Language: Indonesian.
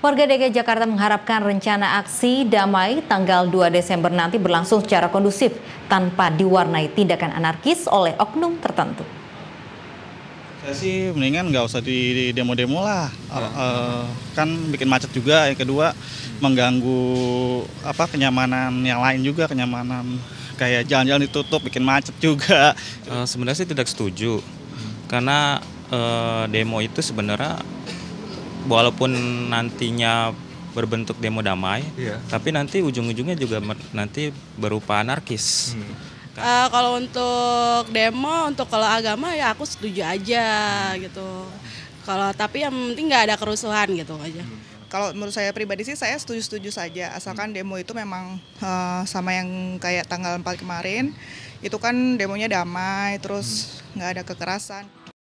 Warga DKI Jakarta mengharapkan rencana aksi damai tanggal 2 Desember nanti berlangsung secara kondusif tanpa diwarnai tindakan anarkis oleh oknum tertentu. Saya sih mendingan nggak usah di demo-demo lah, ya. e, kan bikin macet juga. Yang kedua mengganggu apa kenyamanan yang lain juga, kenyamanan kayak jalan-jalan ditutup, bikin macet juga. E, sebenarnya sih tidak setuju, hmm. karena e, demo itu sebenarnya walaupun nantinya berbentuk demo damai, yeah. tapi nanti ujung-ujungnya juga nanti berupa anarkis. Hmm. Uh, kalau untuk demo, untuk kalau agama ya aku setuju aja hmm. gitu. Kalau tapi yang penting nggak ada kerusuhan gitu aja. Hmm. Kalau menurut saya pribadi sih saya setuju-setuju saja, asalkan hmm. demo itu memang uh, sama yang kayak tanggal 4 kemarin, itu kan demonya damai, terus hmm. nggak ada kekerasan.